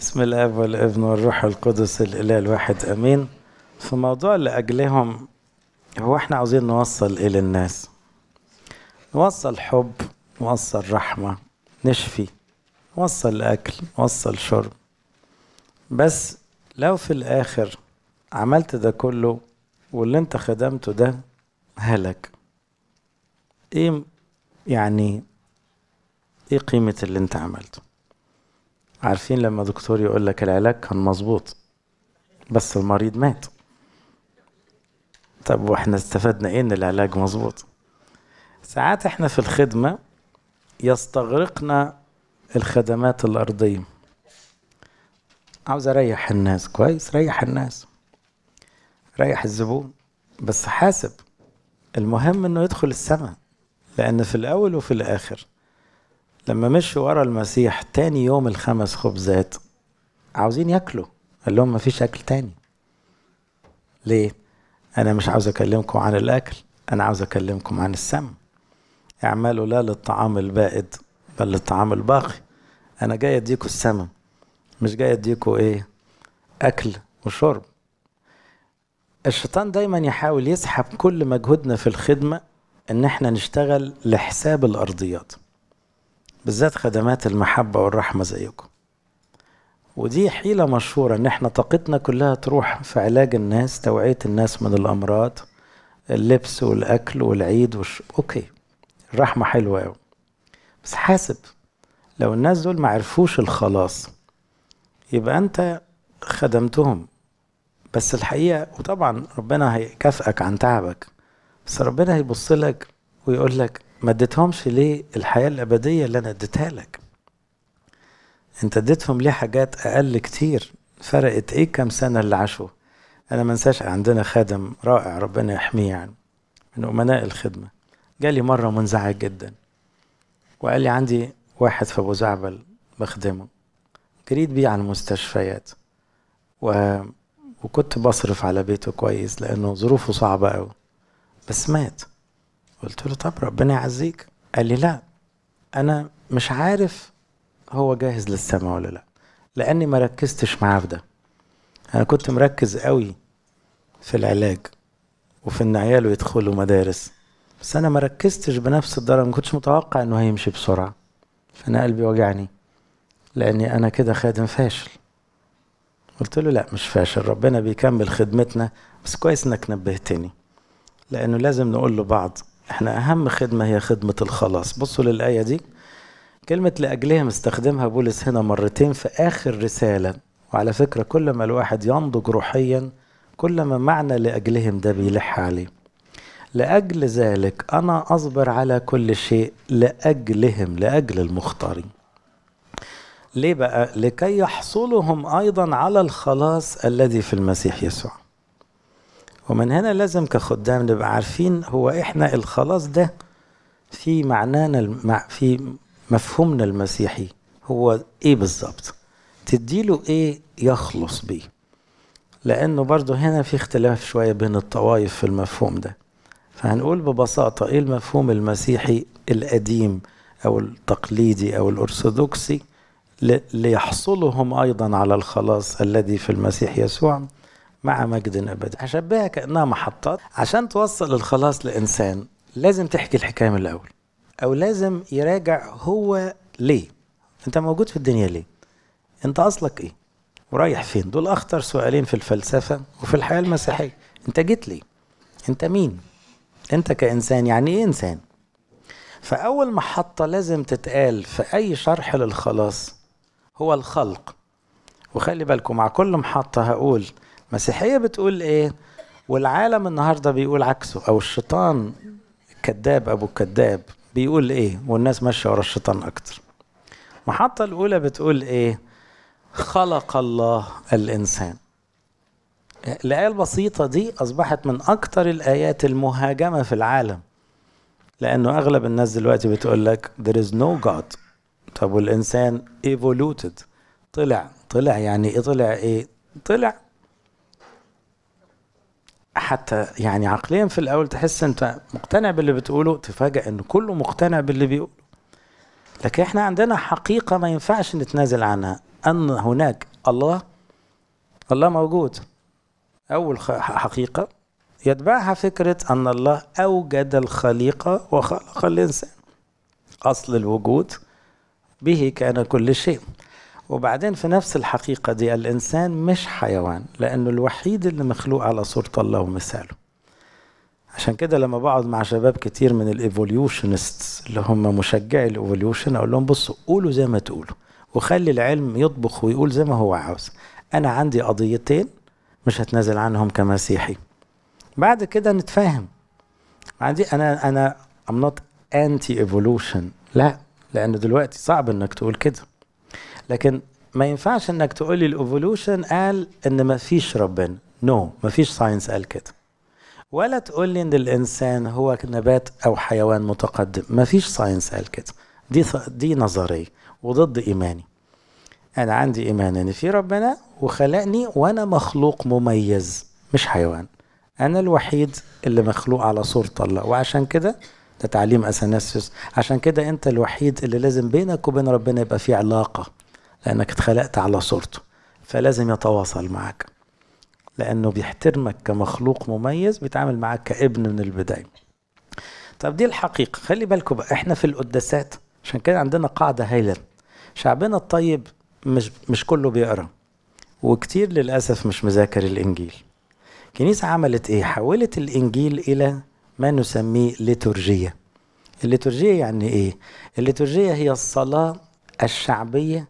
بسم الاب والابن والروح القدس الاله الواحد امين في موضوع لاجلهم هو احنا عاوزين نوصل ايه للناس نوصل حب نوصل رحمه نشفي نوصل اكل نوصل شرب بس لو في الاخر عملت ده كله واللي انت خدمته ده هلك ايه يعني ايه قيمه اللي انت عملته عارفين لما دكتور يقول لك العلاج كان مظبوط بس المريض مات طب واحنا استفدنا ايه ان العلاج مظبوط ساعات احنا في الخدمة يستغرقنا الخدمات الأرضية عاوز أريح الناس كويس ريح الناس ريح الزبون بس حاسب المهم انه يدخل السماء لأن في الأول وفي الآخر لما مشوا ورا المسيح تاني يوم الخمس خبزات عاوزين ياكلوا قال لهم مفيش اكل تاني ليه انا مش عاوز اكلمكم عن الاكل انا عاوز اكلمكم عن السم اعملوا لا للطعام البائد بل للطعام الباقي انا جاي اديكوا السم مش جاي اديكوا ايه اكل وشرب الشيطان دايما يحاول يسحب كل مجهودنا في الخدمه ان احنا نشتغل لحساب الارضيات بالذات خدمات المحبة والرحمة زيكم ودي حيلة مشهورة إن إحنا طاقتنا كلها تروح في علاج الناس توعية الناس من الأمراض اللبس والأكل والعيد وش... أوكي الرحمة حلوة أوي بس حاسب لو الناس دول ما عرفوش الخلاص يبقى أنت خدمتهم بس الحقيقة وطبعا ربنا هيكافئك عن تعبك بس ربنا هيبص لك ويقول لك ما اديتهمش ليه الحياة الأبدية اللي أنا اديتها لك أنت اديتهم ليه حاجات أقل كتير فرقت إيه كام سنة اللي عاشوا أنا منساش عندنا خادم رائع ربنا يحميه يعني من أمناء الخدمة جالي مرة منزعج جدا وقال لي عندي واحد في أبو زعبل بخدمه جريت بيه على المستشفيات و... وكنت بصرف على بيته كويس لأنه ظروفه صعبة أوي بس مات قلت له طب ربنا يعزيك قال لي لا انا مش عارف هو جاهز للسماء ولا لا لاني ما ركزتش معاه في ده انا كنت مركز قوي في العلاج وفي ان عياله يدخلوا مدارس بس انا ما ركزتش بنفس الدرجه ما كنتش متوقع انه هيمشي بسرعه فانا قلبي وجعني لاني انا كده خادم فاشل قلت له لا مش فاشل ربنا بيكمل خدمتنا بس كويس انك نبهتني لانه لازم نقول له بعض احنا اهم خدمه هي خدمه الخلاص بصوا للايه دي كلمه لاجلها مستخدمها بولس هنا مرتين في اخر رساله وعلى فكره كل ما الواحد ينضج روحيا كل ما معنى لاجلهم ده بيلح عليه لاجل ذلك انا اصبر على كل شيء لاجلهم لاجل المختارين ليه بقى لكي يحصلهم ايضا على الخلاص الذي في المسيح يسوع ومن هنا لازم كخدام نبقى عارفين هو احنا الخلاص ده في معنانا في مفهومنا المسيحي هو ايه بالظبط تديله ايه يخلص بيه لانه برضه هنا في اختلاف شويه بين الطوائف في المفهوم ده فهنقول ببساطه ايه المفهوم المسيحي القديم او التقليدي او الارثوذكسي ليحصلهم ايضا على الخلاص الذي في المسيح يسوع مع مجد أبدا هشبهها كأنها محطات عشان توصل الخلاص لإنسان لازم تحكي الحكاية من الأول أو لازم يراجع هو ليه أنت موجود في الدنيا ليه أنت أصلك إيه ورايح فين دول أخطر سؤالين في الفلسفة وفي الحياة المسيحية أنت جيت ليه أنت مين أنت كإنسان يعني إيه إنسان فأول محطة لازم تتقال في أي شرح للخلاص هو الخلق وخلي بالكم مع كل محطة هقول المسيحيه بتقول ايه والعالم النهارده بيقول عكسه او الشيطان الكذاب ابو الكذاب بيقول ايه والناس ماشيه ورا الشيطان اكتر المحطه الاولى بتقول ايه خلق الله الانسان الآية البسيطة دي أصبحت من أكتر الآيات المهاجمة في العالم لأنه أغلب الناس دلوقتي بتقول لك there is no God طب والإنسان evoluted طلع طلع يعني إيه طلع إيه طلع حتى يعني عقليا في الاول تحس انت مقتنع باللي بتقوله تفاجئ ان كله مقتنع باللي بيقوله لكن احنا عندنا حقيقه ما ينفعش نتنازل عنها ان هناك الله الله موجود اول حقيقه يتبعها فكره ان الله اوجد الخليقه وخلق الانسان اصل الوجود به كان كل شيء وبعدين في نفس الحقيقة دي الإنسان مش حيوان لأنه الوحيد اللي مخلوق على صورة الله ومثاله عشان كده لما بقعد مع شباب كتير من الايفوليوشنست اللي هم مشجعي الايفوليوشن اقول لهم بصوا قولوا زي ما تقولوا وخلي العلم يطبخ ويقول زي ما هو عاوز انا عندي قضيتين مش هتنازل عنهم كمسيحي بعد كده نتفاهم عندي انا انا ام نوت انتي ايفولوشن لا لان دلوقتي صعب انك تقول كده لكن ما ينفعش انك تقول لي الايفولوشن قال ان ما فيش ربنا نو no, ما فيش ساينس قال كده ولا تقول لي ان الانسان هو نبات او حيوان متقدم ما فيش ساينس قال كده دي دي نظريه وضد ايماني انا عندي ايمان ان في ربنا وخلقني وانا مخلوق مميز مش حيوان انا الوحيد اللي مخلوق على صورة الله وعشان كده ده تعليم اثناسيوس عشان كده انت الوحيد اللي لازم بينك وبين ربنا يبقى في علاقه لأنك اتخلقت على صورته فلازم يتواصل معك لأنه بيحترمك كمخلوق مميز بيتعامل معك كابن من البداية طب دي الحقيقة خلي بالكم بقى احنا في القداسات عشان كده عندنا قاعدة هايلة شعبنا الطيب مش مش كله بيقرا وكتير للأسف مش مذاكر الإنجيل الكنيسة عملت إيه؟ حولت الإنجيل إلى ما نسميه ليتورجية الليتورجية يعني إيه؟ الليتورجية هي الصلاة الشعبية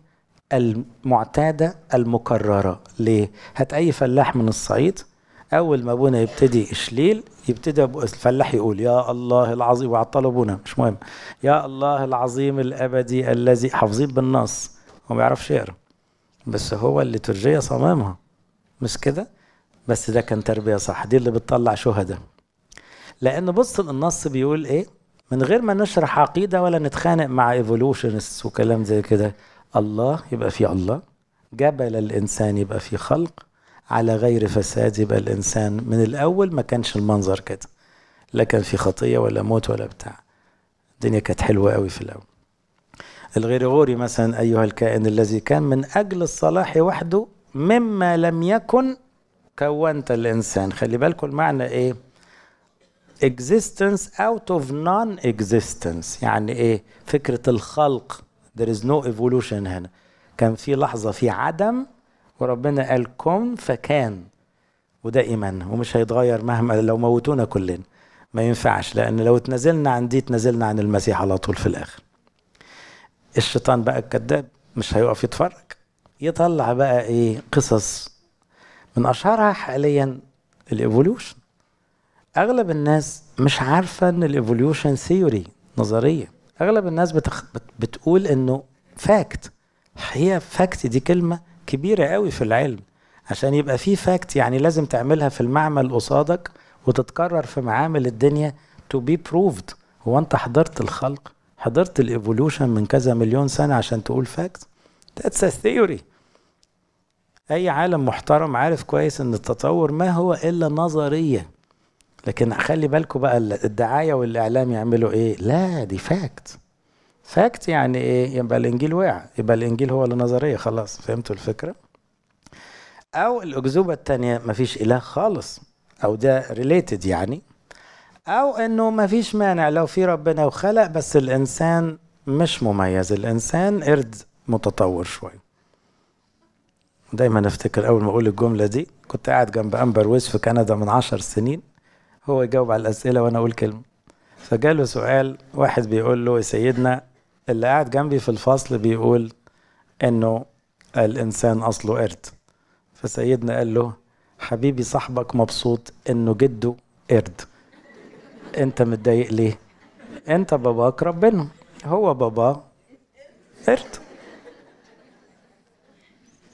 المعتادة المكررة ليه؟ هات أي فلاح من الصعيد أول ما أبونا يبتدي إشليل يبتدي الفلاح يقول يا الله العظيم وعطلوا أبونا مش مهم يا الله العظيم الأبدي الذي حافظين بالنص هو ما بيعرفش يقرأ بس هو ترجية صمامها مش كده؟ بس ده كان تربية صح دي اللي بتطلع شهداء لأن بص النص بيقول إيه؟ من غير ما نشرح عقيدة ولا نتخانق مع ايفولوشنست وكلام زي كده الله يبقى في الله جبل الإنسان يبقى في خلق على غير فساد يبقى الإنسان من الأول ما كانش المنظر كده لا كان في خطية ولا موت ولا بتاع الدنيا كانت حلوة قوي في الأول الغريغوري مثلا أيها الكائن الذي كان من أجل الصلاح وحده مما لم يكن كونت الإنسان خلي بالكم المعنى إيه existence out of non existence يعني إيه فكرة الخلق there is no evolution هنا كان في لحظة في عدم وربنا قال كن فكان وده ومش هيتغير مهما لو موتونا كلنا ما ينفعش لأن لو تنزلنا عن دي تنزلنا عن المسيح على طول في الآخر الشيطان بقى الكذاب مش هيقف يتفرج يطلع بقى ايه قصص من اشهرها حاليا الايفولوشن اغلب الناس مش عارفه ان الايفولوشن ثيوري نظريه اغلب الناس بتخ... بتقول انه فاكت هي فاكت دي كلمه كبيره قوي في العلم عشان يبقى في فاكت يعني لازم تعملها في المعمل قصادك وتتكرر في معامل الدنيا تو بي بروفد هو انت حضرت الخلق حضرت الايفولوشن من كذا مليون سنه عشان تقول فاكت ذاتس ا ثيوري اي عالم محترم عارف كويس ان التطور ما هو الا نظريه لكن خلي بالكم بقى الدعايه والاعلام يعملوا ايه لا دي فاكت فاكت يعني ايه يبقى الانجيل وقع يبقى الانجيل هو اللي نظريه خلاص فهمتوا الفكره او الاكذوبه الثانيه مفيش اله خالص او ده ريليتد يعني او انه مفيش مانع لو في ربنا وخلق بس الانسان مش مميز الانسان قرد متطور شويه دايما افتكر اول ما اقول الجمله دي كنت قاعد جنب امبر ويس في كندا من عشر سنين هو يجاوب على الأسئلة وأنا أقول كلمة فجاله سؤال واحد بيقول له يا سيدنا اللي قاعد جنبي في الفصل بيقول إنه الإنسان أصله قرد فسيدنا قال له حبيبي صاحبك مبسوط إنه جده قرد أنت متضايق ليه؟ أنت باباك ربنا هو بابا قرد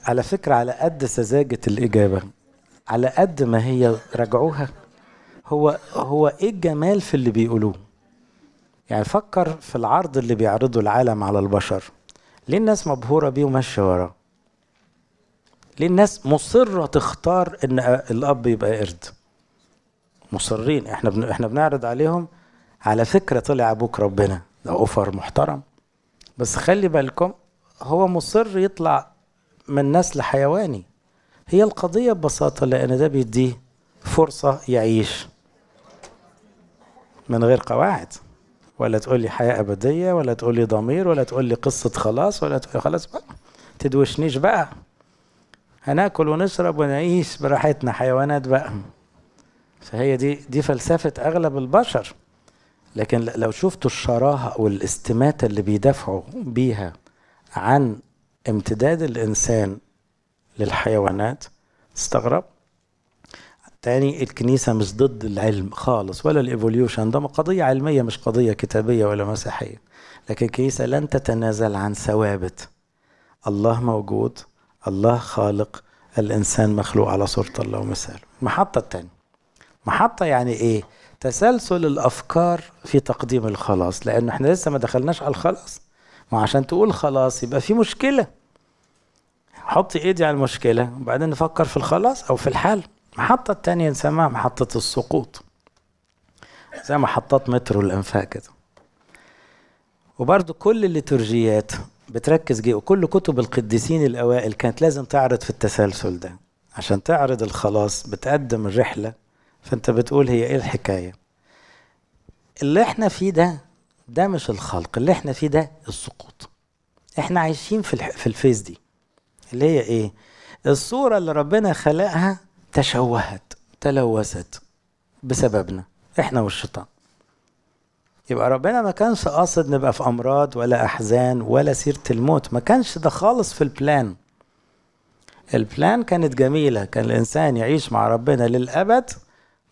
على فكرة على قد سذاجة الإجابة على قد ما هي راجعوها هو هو ايه الجمال في اللي بيقولوه يعني فكر في العرض اللي بيعرضه العالم على البشر ليه الناس مبهورة بيه وماشية وراه ليه الناس مصرة تختار ان الاب يبقى قرد مصرين احنا بن... احنا بنعرض عليهم على فكرة طلع ابوك ربنا ده اوفر محترم بس خلي بالكم هو مصر يطلع من نسل حيواني هي القضية ببساطة لأن ده بيديه فرصة يعيش من غير قواعد ولا تقول لي حياة أبدية ولا تقول لي ضمير ولا تقول لي قصة خلاص ولا تقول خلاص بقى تدوشنيش بقى هناكل ونشرب ونعيش براحتنا حيوانات بقى فهي دي دي فلسفة أغلب البشر لكن لو شفتوا الشراهة والاستماتة اللي بيدافعوا بيها عن امتداد الإنسان للحيوانات تستغرب تاني الكنيسة مش ضد العلم خالص ولا الإيفوليوشن ده قضية علمية مش قضية كتابية ولا مسيحية لكن الكنيسة لن تتنازل عن ثوابت الله موجود الله خالق الإنسان مخلوق على صورة الله ومثاله المحطة التانية محطة يعني إيه؟ تسلسل الأفكار في تقديم الخلاص لأنه إحنا لسه ما دخلناش على الخلاص ما عشان تقول خلاص يبقى في مشكلة حطي إيدي على المشكلة وبعدين نفكر في الخلاص أو في الحل المحطة التانية نسميها محطة السقوط زي محطات مترو الأنفاق كده وبرضه كل الليتورجيات بتركز جي وكل كتب القديسين الأوائل كانت لازم تعرض في التسلسل ده عشان تعرض الخلاص بتقدم الرحلة فأنت بتقول هي إيه الحكاية اللي إحنا فيه ده ده مش الخلق اللي إحنا فيه ده السقوط إحنا عايشين في, في الفيز دي اللي هي إيه الصورة اللي ربنا خلقها تشوهت تلوثت بسببنا احنا والشيطان يبقى ربنا ما كانش قاصد نبقى في امراض ولا احزان ولا سيره الموت ما كانش ده خالص في البلان البلان كانت جميله كان الانسان يعيش مع ربنا للابد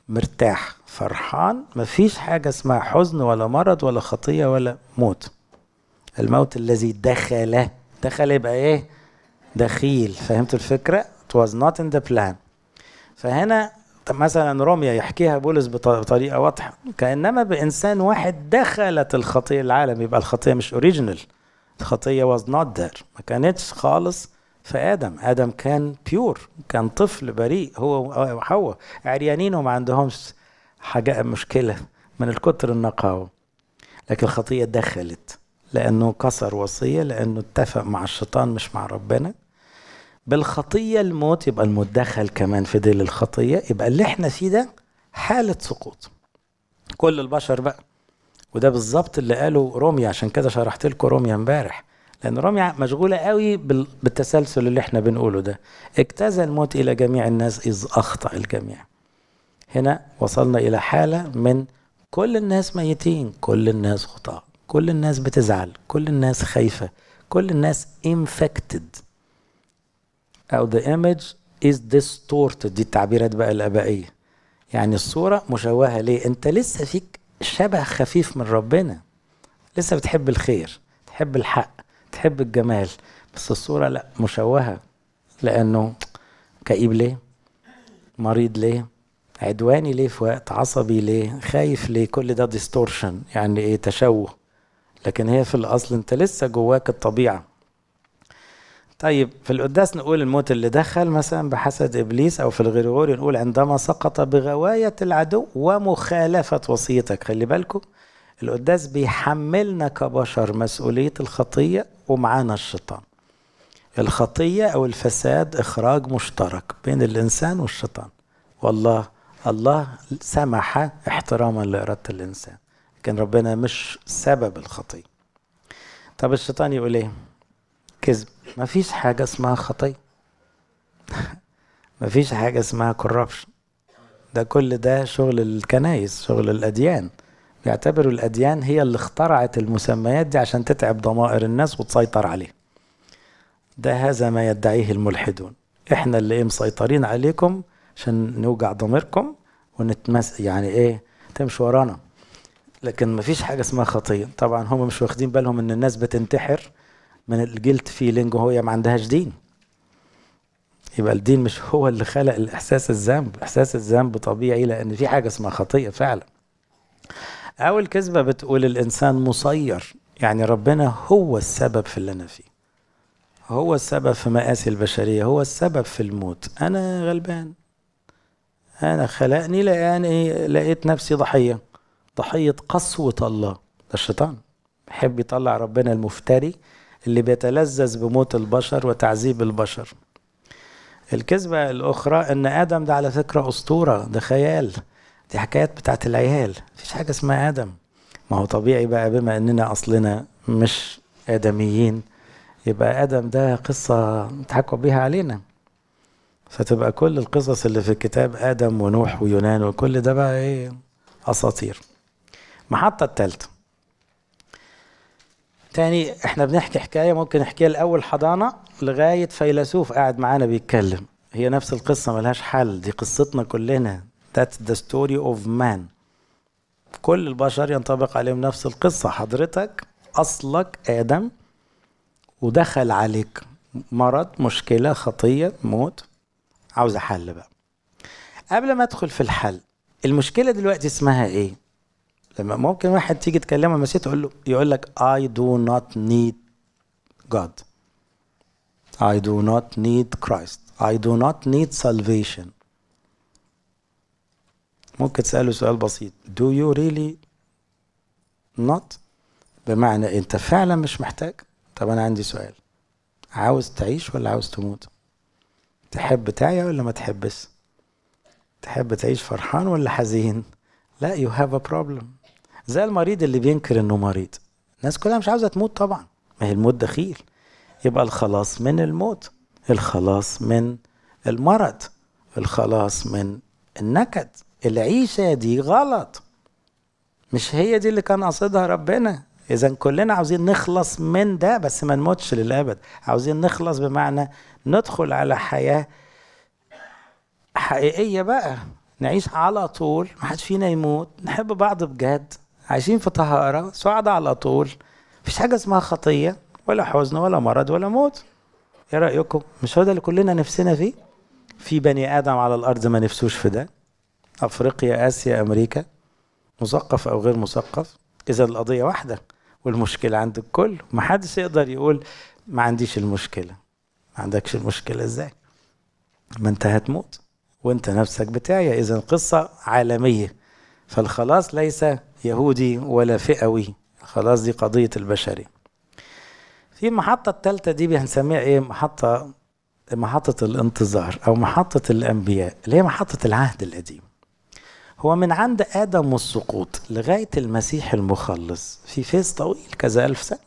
مرتاح فرحان مفيش حاجه اسمها حزن ولا مرض ولا خطيه ولا موت الموت الذي دخل دخل يبقى ايه دخيل فهمت الفكره it was not in the plan فهنا طب مثلا روميا يحكيها بولس بطريقة واضحة كأنما بإنسان واحد دخلت الخطية العالم يبقى الخطية مش أوريجينال الخطية واز نوت ذير ما كانتش خالص في آدم آدم كان بيور كان طفل بريء هو وحواء عريانين وما عندهمش حاجة مشكلة من الكتر النقاوة لكن الخطية دخلت لأنه كسر وصية لأنه اتفق مع الشيطان مش مع ربنا بالخطية الموت يبقى الموت دخل كمان في ديل الخطية يبقى اللي احنا فيه ده حالة سقوط كل البشر بقى وده بالظبط اللي قاله روميا عشان كده شرحت لكم روميا امبارح لان روميا مشغوله قوي بالتسلسل اللي احنا بنقوله ده اجتاز الموت الى جميع الناس اذ اخطا الجميع هنا وصلنا الى حاله من كل الناس ميتين كل الناس خطاء كل الناس بتزعل كل الناس خايفه كل الناس انفكتد أو the image is distorted دي التعبيرات بقى الآبائية يعني الصورة مشوهة ليه أنت لسه فيك شبه خفيف من ربنا لسه بتحب الخير تحب الحق تحب الجمال بس الصورة لا مشوهة لأنه كئيب ليه مريض ليه عدواني ليه في وقت عصبي ليه خايف ليه كل ده ديستورشن يعني ايه تشوه لكن هي في الاصل انت لسه جواك الطبيعه طيب في القداس نقول الموت اللي دخل مثلا بحسد ابليس او في الغريغوري نقول عندما سقط بغوايه العدو ومخالفه وصيتك خلي بالكم القداس بيحملنا كبشر مسؤوليه الخطيه ومعانا الشيطان الخطيه او الفساد اخراج مشترك بين الانسان والشيطان والله الله سمح احتراما لاراده الانسان لكن ربنا مش سبب الخطيه طب الشيطان يقول ايه كذب ما فيش حاجة اسمها خطية ما فيش حاجة اسمها كوربشن ده كل ده شغل الكنايس شغل الأديان بيعتبروا الأديان هي اللي اخترعت المسميات دي عشان تتعب ضمائر الناس وتسيطر عليه ده هذا ما يدعيه الملحدون احنا اللي ايه مسيطرين عليكم عشان نوجع ضميركم ونتمس يعني ايه تمشي ورانا لكن مفيش حاجه اسمها خطيه طبعا هم مش واخدين بالهم ان الناس بتنتحر من الجلت فيلينج وهي ما عندهاش دين يبقى الدين مش هو اللي خلق الاحساس الذنب احساس الذنب طبيعي لان في حاجه اسمها خطيه فعلا او الكذبه بتقول الانسان مسير يعني ربنا هو السبب في اللي انا فيه هو السبب في مآسي البشرية هو السبب في الموت أنا غلبان أنا خلقني لأني لقيت نفسي ضحية ضحية قسوة الله ده الشيطان يحب يطلع ربنا المفتري اللي بيتلذذ بموت البشر وتعذيب البشر الكذبة الأخرى إن آدم ده على فكرة أسطورة ده خيال دي حكايات بتاعت العيال مفيش حاجة اسمها آدم ما هو طبيعي بقى بما إننا أصلنا مش آدميين يبقى آدم ده قصة اتحكوا بيها علينا فتبقى كل القصص اللي في الكتاب آدم ونوح ويونان وكل ده بقى إيه أساطير المحطة الثالثة تاني احنا بنحكي حكايه ممكن نحكيها الاول حضانه لغايه فيلسوف قاعد معانا بيتكلم هي نفس القصه ملهاش حل دي قصتنا كلنا that's the story of man كل البشر ينطبق عليهم نفس القصه حضرتك اصلك ادم ودخل عليك مرض مشكله خطيه موت عاوز حل بقى قبل ما ادخل في الحل المشكله دلوقتي اسمها ايه لما ممكن واحد تيجي تكلمه المسيح تقول له يقول لك I do not need God I do not need Christ I do not need salvation ممكن تسأله سؤال بسيط Do you really not بمعنى انت فعلا مش محتاج طب انا عندي سؤال عاوز تعيش ولا عاوز تموت تحب تعيا ولا ما تحبش تحب تعيش فرحان ولا حزين لا you have a problem زي المريض اللي بينكر انه مريض الناس كلها مش عاوزه تموت طبعا ما هي الموت دخيل يبقى الخلاص من الموت الخلاص من المرض الخلاص من النكد العيشة دي غلط مش هي دي اللي كان قصدها ربنا إذا كلنا عاوزين نخلص من ده بس ما نموتش للأبد عاوزين نخلص بمعنى ندخل على حياة حقيقية بقى نعيش على طول ما حدش فينا يموت نحب بعض بجد عايشين في طهارة سعداء على طول مفيش حاجة اسمها خطية ولا حزن ولا مرض ولا موت ايه رأيكم مش هو ده اللي كلنا نفسنا فيه في بني آدم على الأرض ما نفسوش في ده أفريقيا آسيا أمريكا مثقف أو غير مثقف إذا القضية واحدة والمشكلة عند الكل ما حدش يقدر يقول ما عنديش المشكلة ما عندكش المشكلة إزاي ما أنت هتموت وأنت نفسك بتاعي إذا قصة عالمية فالخلاص ليس يهودي ولا فئوي خلاص دي قضية البشري في المحطة الثالثة دي بنسميها ايه محطة محطة الانتظار أو محطة الأنبياء اللي هي محطة العهد القديم هو من عند آدم والسقوط لغاية المسيح المخلص في فيز طويل كذا ألف سنة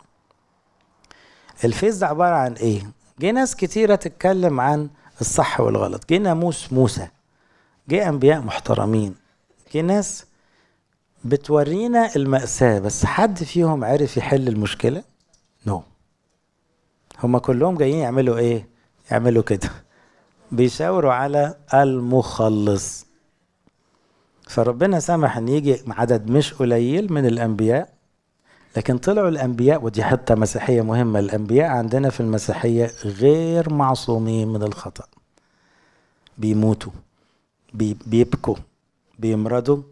الفيز ده عبارة عن إيه؟ جه ناس كتيرة تتكلم عن الصح والغلط جه ناموس موسى جه أنبياء محترمين جه ناس بتورينا المأساة بس حد فيهم عرف يحل المشكلة؟ نو no. هما كلهم جايين يعملوا ايه؟ يعملوا كده بيشاوروا على المخلص فربنا سمح ان يجي عدد مش قليل من الانبياء لكن طلعوا الانبياء ودي حته مسيحيه مهمه الانبياء عندنا في المسيحيه غير معصومين من الخطا بيموتوا بيبكوا بيمرضوا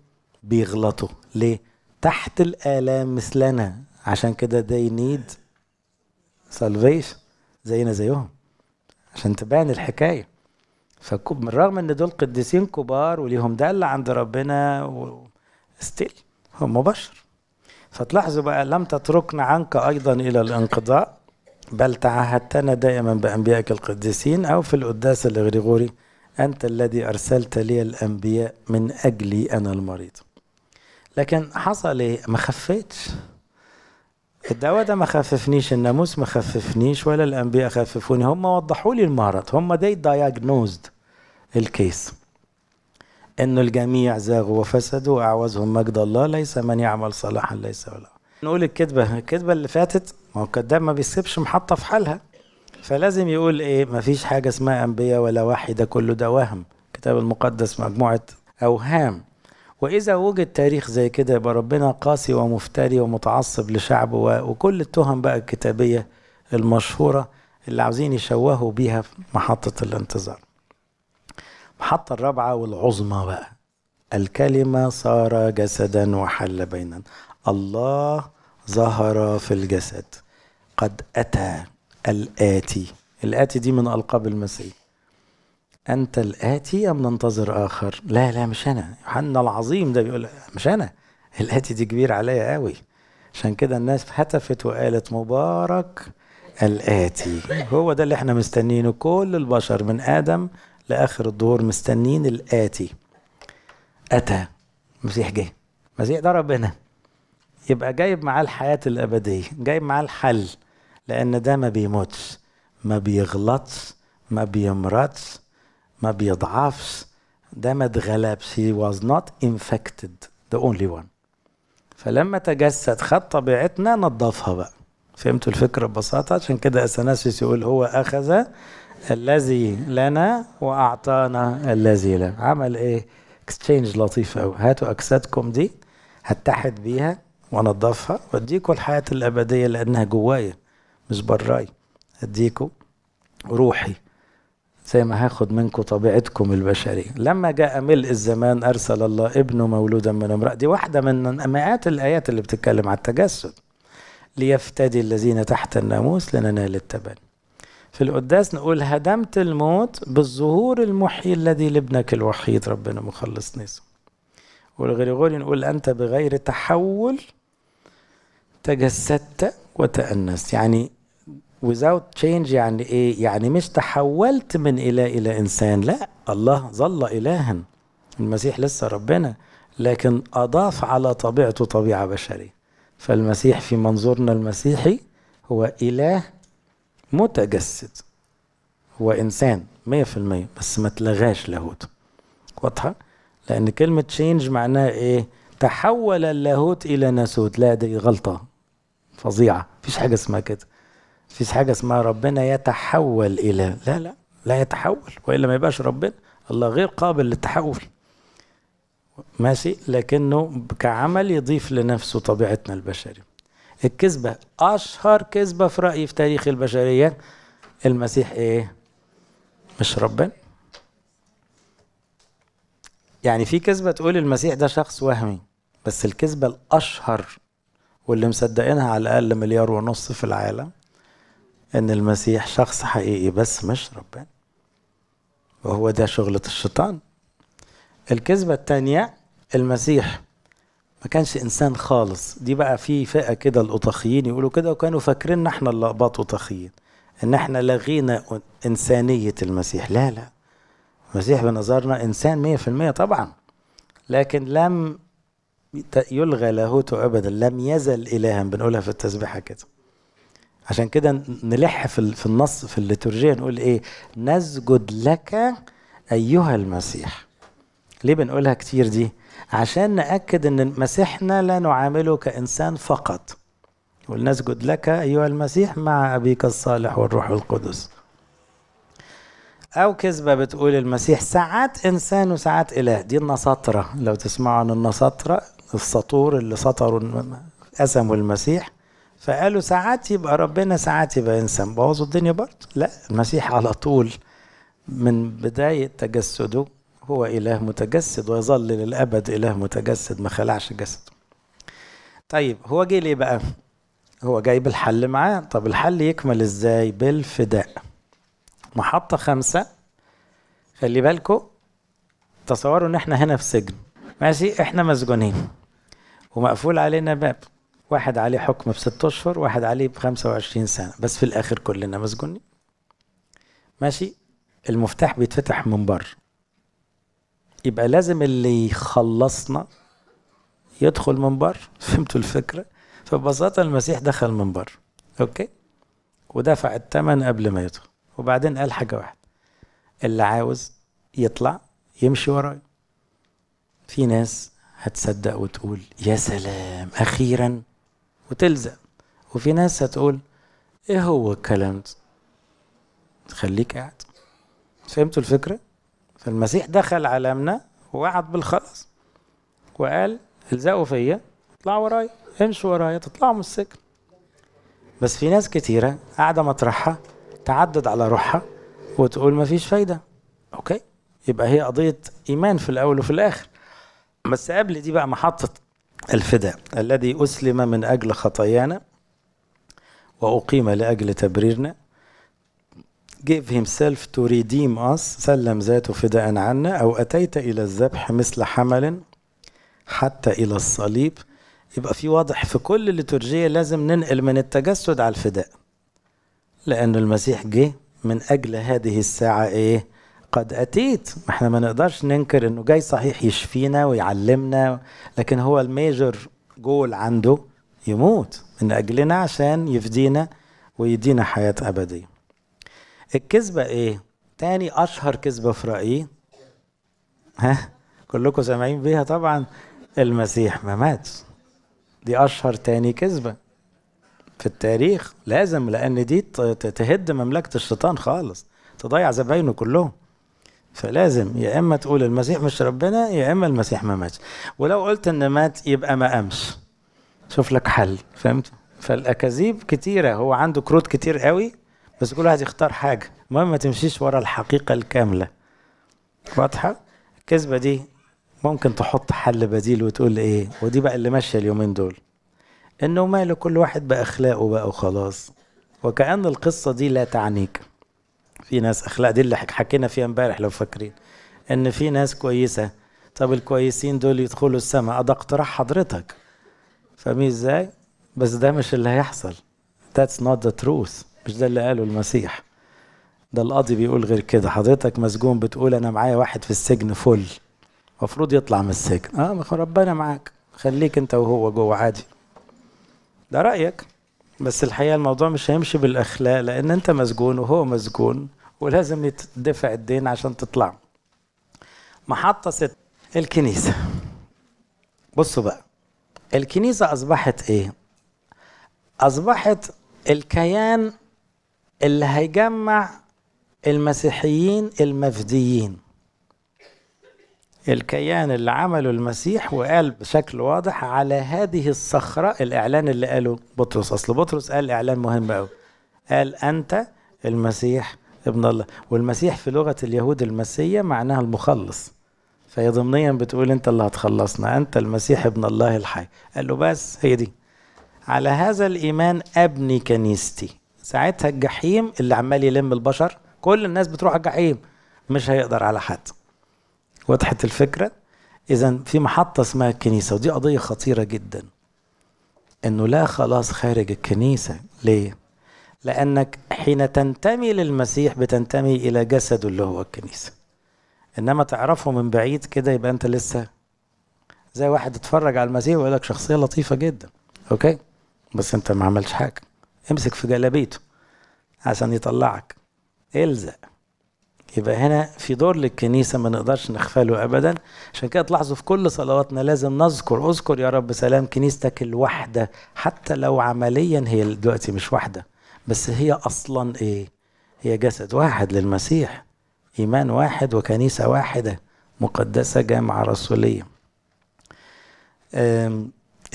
بيغلطوا ليه تحت الآلام مثلنا عشان كده they need salvation زينا زيهم عشان تبان الحكاية من رغم ان دول قديسين كبار وليهم دل عند ربنا و... ستيل هم بشر فتلاحظوا بقى لم تتركنا عنك ايضا الى الانقضاء بل تعهدتنا دائما بانبيائك القديسين او في القداس الغريغوري انت الذي ارسلت لي الانبياء من اجلي انا المريض لكن حصل ايه ما خفيتش الدواء ده ما خففنيش الناموس ما خففنيش ولا الانبياء خففوني هم وضحوا لي المرض هم دي دايجنوزد الكيس انه الجميع زاغوا وفسدوا اعوزهم مجد الله ليس من يعمل صلاحا ليس ولا نقول الكذبه الكذبه اللي فاتت ما هو الكذاب ما بيسيبش محطه في حالها فلازم يقول ايه ما فيش حاجه اسمها انبياء ولا واحده كله ده وهم الكتاب المقدس مجموعه اوهام واذا وجد تاريخ زي كده يبقى ربنا قاسي ومفتري ومتعصب لشعبه وكل التهم بقى الكتابيه المشهوره اللي عاوزين يشوهوا بيها في محطه الانتظار المحطه الرابعه والعظمى بقى الكلمه صار جسدا وحل بيننا الله ظهر في الجسد قد اتى الاتي الاتي دي من القاب المسيح أنت الآتي أم ننتظر آخر؟ لا لا مش أنا يوحنا العظيم ده بيقول مش أنا الآتي دي كبير عليا قوي عشان كده الناس هتفت وقالت مبارك الآتي هو ده اللي احنا مستنيينه كل البشر من آدم لآخر الدور مستنين الآتي أتى المسيح جه المسيح ده ربنا يبقى جايب معاه الحياة الأبدية جايب معاه الحل لأن ده ما بيموتش ما بيغلطش ما بيمرضش ما بيضعفش ده ما اتغلبش he was not infected the only one فلما تجسد خد طبيعتنا نضفها بقى فهمتوا الفكرة ببساطة عشان كده أثناسيوس يقول هو أخذ الذي لنا وأعطانا الذي لنا عمل إيه اكستشينج لطيف أوي هاتوا أجسادكم دي هتحد بيها وانضفها واديكم الحياة الأبدية لأنها جوايا مش براي اديكم روحي زي ما هاخد منكم طبيعتكم البشريه لما جاء ملء الزمان ارسل الله ابنه مولودا من امراه دي واحده من مئات الايات اللي بتتكلم على التجسد ليفتدي الذين تحت الناموس لننال التبني في القداس نقول هدمت الموت بالظهور المحيي الذي لابنك الوحيد ربنا مخلص نسو والغريغوري نقول أنت بغير تحول تجسدت وتأنست يعني without change يعني ايه يعني مش تحولت من اله الى انسان لا الله ظل الها المسيح لسه ربنا لكن اضاف على طبيعته طبيعه بشريه فالمسيح في منظورنا المسيحي هو اله متجسد هو انسان 100% بس ما تلغاش لاهوته واضحه لان كلمه change معناها ايه تحول اللاهوت الى ناسوت لا دي غلطه فظيعه مفيش حاجه اسمها كده فيش حاجه اسمها ربنا يتحول الى لا لا لا يتحول والا ما يبقاش ربنا الله غير قابل للتحول ماشي لكنه كعمل يضيف لنفسه طبيعتنا البشريه الكذبه اشهر كذبه في رايي في تاريخ البشريه المسيح ايه مش ربنا يعني في كذبه تقول المسيح ده شخص وهمي بس الكذبه الاشهر واللي مصدقينها على الاقل مليار ونص في العالم ان المسيح شخص حقيقي بس مش ربنا وهو ده شغلة الشيطان الكذبة التانية المسيح ما كانش انسان خالص دي بقى في فئة كده الاطاخيين يقولوا كده وكانوا فاكرين احنا اللقباط اطاخيين ان احنا لغينا انسانية المسيح لا لا المسيح بنظرنا انسان مية في المية طبعا لكن لم يلغى لاهوته ابدا لم يزل الها بنقولها في التسبيحة كده عشان كده نلح في, في النص في الليتورجية نقول ايه نسجد لك ايها المسيح ليه بنقولها كتير دي عشان نأكد ان مسيحنا لا نعامله كإنسان فقط ولنسجد لك أيها المسيح مع أبيك الصالح والروح القدس أو كذبة بتقول المسيح ساعات إنسان وساعات إله دي النساطرة لو تسمعوا عن النساطرة السطور اللي سطروا قسموا المسيح فقالوا ساعات يبقى ربنا ساعات يبقى انسان بوظوا الدنيا برضه لا المسيح على طول من بدايه تجسده هو اله متجسد ويظل للابد اله متجسد ما خلعش جسده طيب هو جه ليه بقى هو جاي بالحل معاه طب الحل يكمل ازاي بالفداء محطة خمسة خلي بالكو تصوروا ان احنا هنا في سجن ماشي احنا مسجونين ومقفول علينا باب واحد عليه حكم بست اشهر واحد عليه ب 25 سنه بس في الاخر كلنا مسجونين ماشي المفتاح بيتفتح من بره يبقى لازم اللي يخلصنا يدخل من بره فهمتوا الفكره فببساطه المسيح دخل من بره اوكي ودفع الثمن قبل ما يدخل وبعدين قال حاجه واحده اللي عاوز يطلع يمشي ورايا في ناس هتصدق وتقول يا سلام اخيرا وتلزق وفي ناس هتقول ايه هو الكلام ده خليك قاعد فهمتوا الفكرة فالمسيح دخل عالمنا ووعد بالخلاص وقال الزقوا فيا اطلعوا ورايا امشوا ورايا تطلعوا من السجن بس في ناس كتيرة قاعدة مطرحها تعدد على روحها وتقول ما فيش فايدة اوكي يبقى هي قضية ايمان في الاول وفي الاخر بس قبل دي بقى محطة الفداء الذي أسلم من أجل خطايانا وأقيم لأجل تبريرنا give himself to redeem us سلم ذاته فداء عنا أو أتيت إلى الذبح مثل حمل حتى إلى الصليب يبقى في واضح في كل الليتورجية لازم ننقل من التجسد على الفداء لأن المسيح جه من أجل هذه الساعة إيه قد اتيت احنا ما نقدرش ننكر انه جاي صحيح يشفينا ويعلمنا لكن هو الميجر جول عنده يموت من اجلنا عشان يفدينا ويدينا حياه ابديه الكذبه ايه تاني اشهر كذبه في رايي ها كلكم سامعين بيها طبعا المسيح ما ماتش دي اشهر تاني كذبه في التاريخ لازم لان دي تهد مملكه الشيطان خالص تضيع زباينه كلهم فلازم يا اما تقول المسيح مش ربنا يا اما المسيح ما ماتش ولو قلت ان مات يبقى ما قامش شوف لك حل فهمت فالاكاذيب كتيره هو عنده كروت كتير قوي بس كل واحد يختار حاجه المهم ما تمشيش ورا الحقيقه الكامله واضحه الكذبه دي ممكن تحط حل بديل وتقول ايه ودي بقى اللي ماشيه اليومين دول انه ماله كل واحد باخلاقه بقى وخلاص وكأن القصة دي لا تعنيك في ناس اخلاق دي اللي حكينا فيها امبارح لو فاكرين ان في ناس كويسه طب الكويسين دول يدخلوا السماء ده اقتراح حضرتك فاهمين ازاي بس ده مش اللي هيحصل that's not the truth مش ده اللي قاله المسيح ده القاضي بيقول غير كده حضرتك مسجون بتقول انا معايا واحد في السجن فل المفروض يطلع من السجن اه ربنا معاك خليك انت وهو جوه عادي ده رايك بس الحقيقه الموضوع مش هيمشي بالاخلاق لان انت مسجون وهو مسجون ولازم يدفع الدين عشان تطلع محطه ست الكنيسه بصوا بقى الكنيسه اصبحت ايه اصبحت الكيان اللي هيجمع المسيحيين المفديين الكيان اللي عمله المسيح وقال بشكل واضح على هذه الصخرة الإعلان اللي قاله بطرس أصل بطرس قال إعلان مهم قوي قال أنت المسيح ابن الله والمسيح في لغة اليهود المسية معناها المخلص فهي ضمنيا بتقول أنت اللي هتخلصنا أنت المسيح ابن الله الحي قال له بس هي دي على هذا الإيمان أبني كنيستي ساعتها الجحيم اللي عمال يلم البشر كل الناس بتروح الجحيم مش هيقدر على حد وضحت الفكرة إذا في محطة اسمها الكنيسة ودي قضية خطيرة جدا إنه لا خلاص خارج الكنيسة ليه؟ لأنك حين تنتمي للمسيح بتنتمي إلى جسده اللي هو الكنيسة إنما تعرفه من بعيد كده يبقى أنت لسه زي واحد اتفرج على المسيح ويقول لك شخصية لطيفة جدا أوكي بس أنت ما عملتش حاجة امسك في جلابيته عشان يطلعك الزق يبقى هنا في دور للكنيسة ما نقدرش نغفله أبدا عشان كده تلاحظوا في كل صلواتنا لازم نذكر اذكر يا رب سلام كنيستك الواحدة حتى لو عمليا هي دلوقتي مش واحدة بس هي أصلا إيه؟ هي جسد واحد للمسيح إيمان واحد وكنيسة واحدة مقدسة جامعة رسولية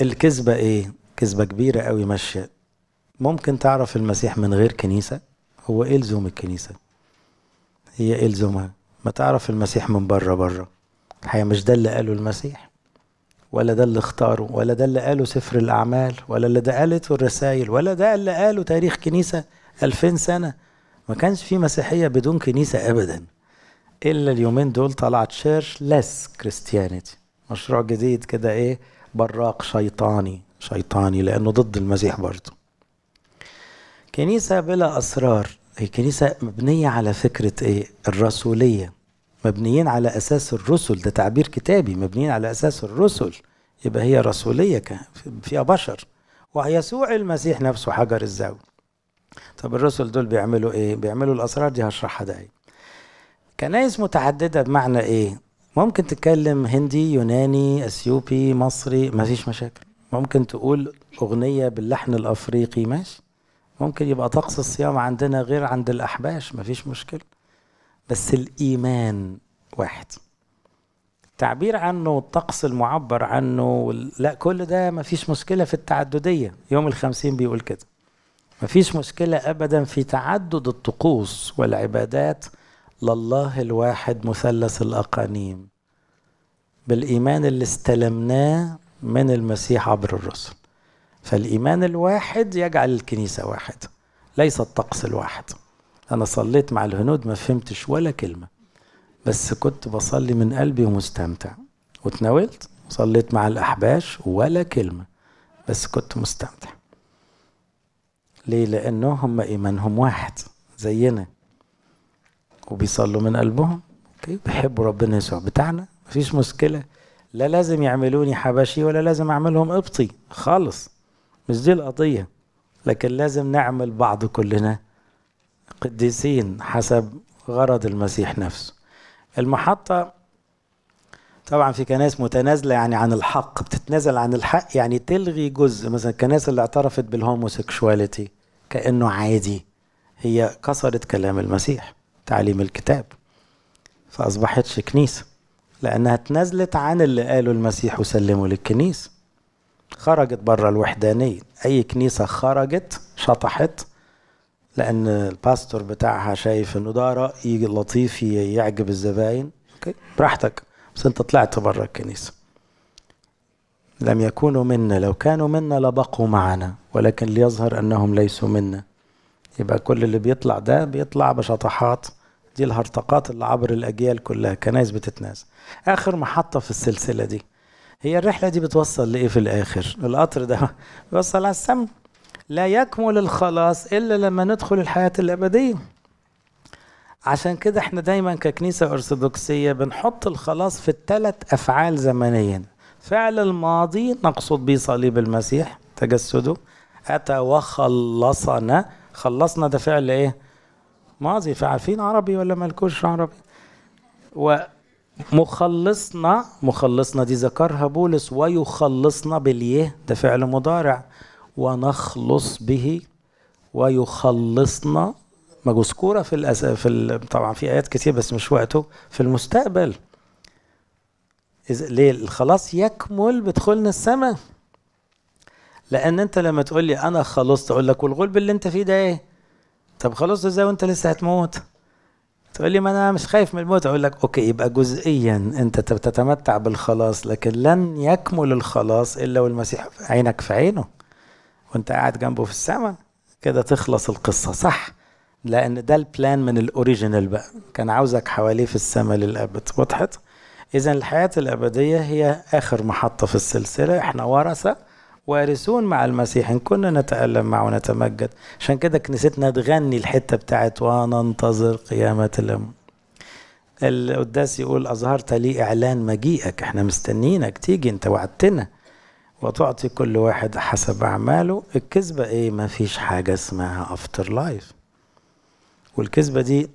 الكذبة إيه؟ كذبة كبيرة قوي ماشية ممكن تعرف المسيح من غير كنيسة هو إيه لزوم الكنيسة هي ايه إلزمها ما تعرف المسيح من بره بره الحقيقة مش ده اللي قاله المسيح ولا ده اللي اختاره ولا ده اللي قاله سفر الأعمال ولا اللي ده قالته الرسائل ولا ده اللي قاله تاريخ كنيسة ألفين سنة ما كانش في مسيحية بدون كنيسة أبدا إلا اليومين دول طلعت شيرش لس كريستيانيتي مشروع جديد كده إيه براق شيطاني شيطاني لأنه ضد المسيح برضه كنيسة بلا أسرار الكنيسة مبنية على فكرة إيه؟ الرسولية مبنيين على أساس الرسل ده تعبير كتابي مبنيين على أساس الرسل يبقى هي رسولية فيها بشر ويسوع المسيح نفسه حجر الزاوية طب الرسل دول بيعملوا إيه؟ بيعملوا الأسرار دي هشرحها دقايق كنايس متعددة بمعنى إيه؟ ممكن تتكلم هندي يوناني اثيوبي مصري مفيش مشاكل ممكن تقول اغنيه باللحن الافريقي ماشي ممكن يبقى طقس الصيام عندنا غير عند الأحباش مفيش مشكلة بس الإيمان واحد تعبير عنه والطقس المعبر عنه لا كل ده مفيش مشكلة في التعددية يوم الخمسين بيقول كده مفيش مشكلة أبدا في تعدد الطقوس والعبادات لله الواحد مثلث الأقانيم بالإيمان اللي استلمناه من المسيح عبر الرسل فالإيمان الواحد يجعل الكنيسة واحد ليس الطقس الواحد أنا صليت مع الهنود ما فهمتش ولا كلمة بس كنت بصلي من قلبي ومستمتع وتناولت صليت مع الأحباش ولا كلمة بس كنت مستمتع ليه لأنه هم إيمانهم واحد زينا وبيصلوا من قلبهم اوكي بيحبوا ربنا يسوع بتاعنا مفيش مشكله لا لازم يعملوني حبشي ولا لازم اعملهم قبطي خالص مش دي القضية لكن لازم نعمل بعض كلنا قديسين حسب غرض المسيح نفسه المحطة طبعا في كنائس متنازلة يعني عن الحق بتتنازل عن الحق يعني تلغي جزء مثلا الكنائس اللي اعترفت بالهوموسيكشواليتي كأنه عادي هي كسرت كلام المسيح تعليم الكتاب فأصبحتش كنيسة لأنها تنازلت عن اللي قاله المسيح وسلمه للكنيسة خرجت بره الوحدانية أي كنيسة خرجت شطحت لأن الباستور بتاعها شايف إنه ده رأي لطيف يعجب الزباين أوكي براحتك بس أنت طلعت بره الكنيسة لم يكونوا منا لو كانوا منا لبقوا معنا ولكن ليظهر أنهم ليسوا منا يبقى كل اللي بيطلع ده بيطلع بشطحات دي الهرطقات اللي عبر الأجيال كلها كنايس بتتنازل آخر محطة في السلسلة دي هي الرحلة دي بتوصل لإيه في الآخر؟ القطر ده بيوصل على السماء لا يكمل الخلاص إلا لما ندخل الحياة الأبدية عشان كده احنا دايما ككنيسة أرثوذكسية بنحط الخلاص في الثلاث أفعال زمنيا فعل الماضي نقصد به صليب المسيح تجسده أتى وخلصنا خلصنا ده فعل إيه؟ ماضي فعارفين عربي ولا مالكوش عربي؟ و مخلصنا مخلصنا دي ذكرها بولس ويخلصنا باليه ده فعل مضارع ونخلص به ويخلصنا مذكوره في الأس... في ال... طبعا في ايات كتير بس مش وقته في المستقبل إذ... ليه الخلاص يكمل بدخولنا السماء لان انت لما تقول لي انا خلصت اقول لك والغلب اللي انت فيه ده ايه طب خلصت ازاي وانت لسه هتموت تقول لي ما انا مش خايف من الموت اقول لك اوكي يبقى جزئيا انت تتمتع بالخلاص لكن لن يكمل الخلاص الا والمسيح عينك في عينه وانت قاعد جنبه في السماء كده تخلص القصه صح لان ده البلان من الاوريجينال بقى كان عاوزك حواليه في السماء للابد وضحت اذا الحياه الابديه هي اخر محطه في السلسله احنا ورثه وارثون مع المسيح إن كنا نتألم معه ونتمجد عشان كده كنيستنا تغني الحتة بتاعت وننتظر قيامة الام القداس يقول أظهرت لي إعلان مجيئك احنا مستنيينك تيجي انت وعدتنا وتعطي كل واحد حسب أعماله الكذبة إيه ما فيش حاجة اسمها أفتر لايف والكذبة دي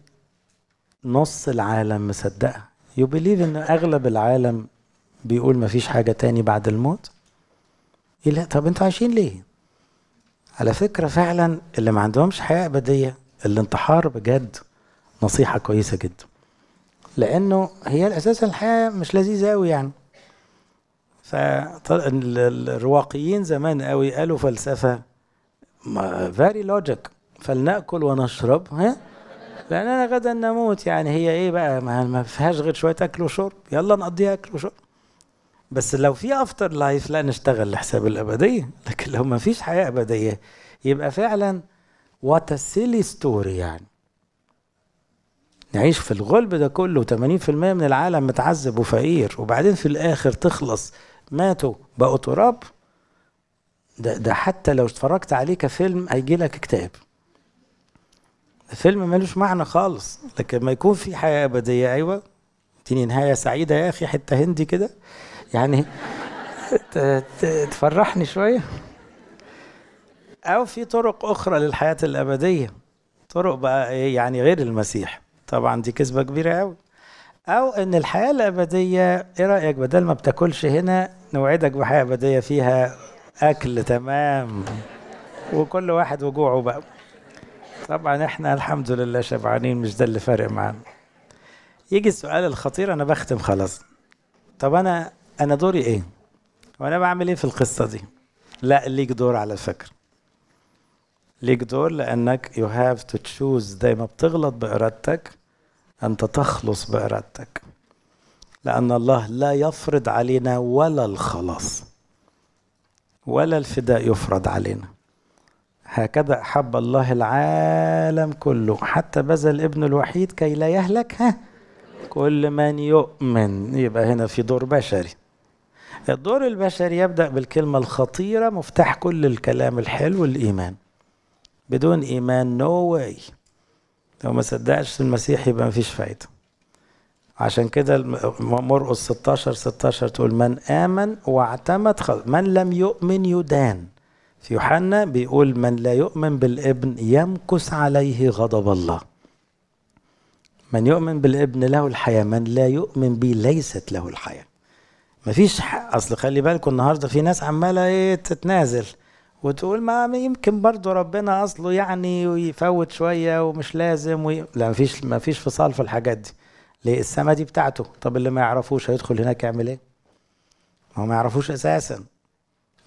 نص العالم مصدقها يو بليف إن أغلب العالم بيقول ما فيش حاجة تاني بعد الموت ايه لا طب انتوا عايشين ليه على فكرة فعلا اللي ما عندهمش حياة أبدية الانتحار بجد نصيحة كويسة جدا لأنه هي أساسا الحياة مش لذيذة أوي يعني فالرواقيين زمان قوي قالوا فلسفة فيري لوجيك فلنأكل ونشرب ها لأننا غدا نموت يعني هي إيه بقى ما فيهاش غير شوية أكل وشرب يلا نقضيها أكل وشرب بس لو في افتر لايف لا نشتغل لحساب الابديه لكن لو ما فيش حياه ابديه يبقى فعلا وات سيلي ستوري يعني نعيش في الغلب ده كله 80% من العالم متعذب وفقير وبعدين في الاخر تخلص ماتوا بقوا تراب ده ده حتى لو اتفرجت عليه كفيلم هيجي لك اكتئاب فيلم ملوش معنى خالص لكن ما يكون في حياه ابديه ايوه اديني نهايه سعيده يا اخي حته هندي كده يعني تفرحني شوية أو في طرق أخرى للحياة الأبدية طرق بقى إيه؟ يعني غير المسيح طبعا دي كذبة كبيرة أوي أو إن الحياة الأبدية إيه رأيك بدل ما بتاكلش هنا نوعدك بحياة أبدية فيها أكل تمام وكل واحد وجوعه بقى طبعا احنا الحمد لله شبعانين مش ده اللي فارق معانا يجي السؤال الخطير انا بختم خلاص طب انا انا دوري ايه وانا بعمل ايه في القصه دي لا ليك دور على فكره ليك دور لانك يو هاف تو تشوز دايما بتغلط بارادتك انت تخلص بارادتك لان الله لا يفرض علينا ولا الخلاص ولا الفداء يفرض علينا هكذا أحب الله العالم كله حتى بذل ابن الوحيد كي لا يهلك ها كل من يؤمن يبقى هنا في دور بشري الدور البشري يبدأ بالكلمة الخطيرة مفتاح كل الكلام الحلو الإيمان بدون إيمان نو no واي لو ما صدقش المسيح يبقى ما فيش فايدة عشان كده مرقس 16 16 تقول من آمن واعتمد خلص. من لم يؤمن يدان في يوحنا بيقول من لا يؤمن بالابن يمكث عليه غضب الله من يؤمن بالابن له الحياة من لا يؤمن بي ليست له الحياة مفيش حق اصل خلي بالكم النهارده في ناس عماله ايه تتنازل وتقول ما يمكن برضو ربنا اصله يعني ويفوت شويه ومش لازم وي... لا مفيش مفيش فصال في الحاجات دي ليه السما دي بتاعته طب اللي ما يعرفوش هيدخل هناك يعمل ايه هو ما يعرفوش اساسا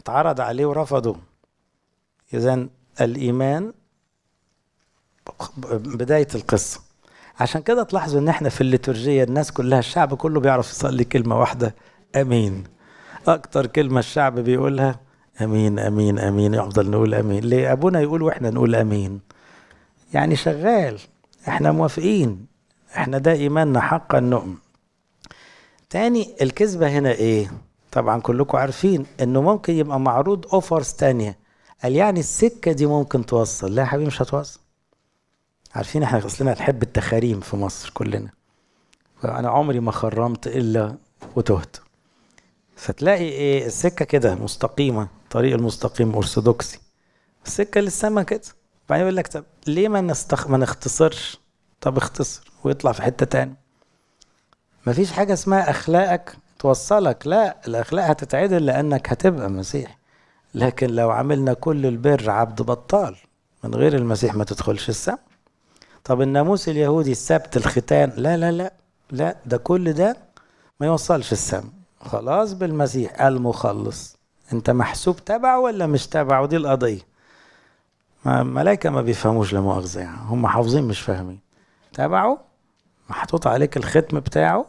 اتعرض عليه ورفضه اذا الايمان بدايه القصه عشان كده تلاحظوا ان احنا في الليتورجيه الناس كلها الشعب كله بيعرف يصلي كلمه واحده امين اكتر كلمه الشعب بيقولها امين امين امين يفضل نقول امين ليه ابونا يقول واحنا نقول امين يعني شغال احنا موافقين احنا ده ايماننا حقا نؤمن تاني الكذبه هنا ايه طبعا كلكم عارفين انه ممكن يبقى معروض اوفرز تانية قال يعني السكه دي ممكن توصل لا يا حبيبي مش هتوصل عارفين احنا اصلنا نحب التخاريم في مصر كلنا انا عمري ما خرمت الا وتهت فتلاقي ايه السكه كده مستقيمه طريق المستقيم ارثوذكسي السكه للسما كده بعدين يقول لك طب ليه ما نستخ... ما نختصرش طب اختصر ويطلع في حته تاني مفيش حاجه اسمها اخلاقك توصلك لا الاخلاق هتتعدل لانك هتبقى مسيح لكن لو عملنا كل البر عبد بطال من غير المسيح ما تدخلش السما طب الناموس اليهودي السبت الختان لا لا لا لا ده كل ده ما يوصلش السما خلاص بالمسيح المخلص انت محسوب تبعه ولا مش تبعه ودي القضيه ما الملائكه ما بيفهموش لا مؤاخذه يعني هم حافظين مش فاهمين تبعه محطوط عليك الختم بتاعه